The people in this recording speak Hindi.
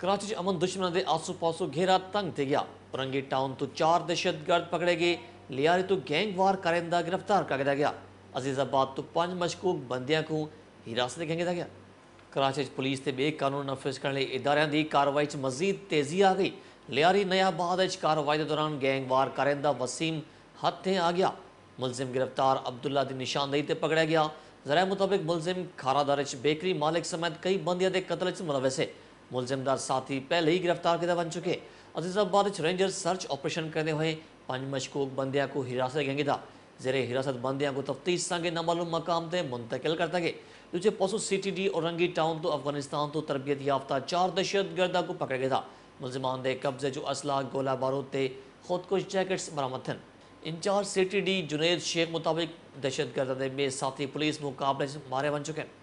કરાચી અમન દુશ્મનોએ આસુપાસુ ઘેરા તંગ થઈ ગયા પરંગી टाउन तो चार दहशतगर्द पकड़े गए लियारी तो गैंग वार का गिरफ्तार कर दिया गया अजीजाबाद तो पांच मशकूक बंदियों को हिरासत खेंग दिया गया कराची पुलिस से बेकानून कानून नफिज करने इदार की कार्रवाई मजीद तेजी आ गई लियारी नयाबाद कार्रवाई के दौरान गैंग वार कारिंदा वसीम हथें आ गया मुलजिम गिरफ्तार अब्दुल्ला की निशानदेही से गया जरा मुताबिक मुलजिम खारादार बेकरी मालिक समेत कई बंदियों के कतल मुलविस है मुलजिमदार साथी पहले ही गिरफ्तार किदा बन चुके अजीजाबाद रेंजर सर्च ऑपरेशन करते हुए पंज मशकूक बंदिया को हिरासत गेंगे था जेरे हिरासत बंदिया को तफ्तीश संगे नामालूम मकाम से मुंतकिल कर सके दूसरे पसु सी टी डी औरंगी टाउन तो अफगानिस्तान तो तरबियत याफ्ता चार दहशतगर्दा को पकड़ गया था मुलजमान के कब्जे जो असला गोला बारूद से खुदकुश जैकेट्स बरामद थे incharge city D Junaid Shaikh मुताबिक दहशतगर्दा के बे साथी पुलिस मुकाबले मारे बन चुके हैं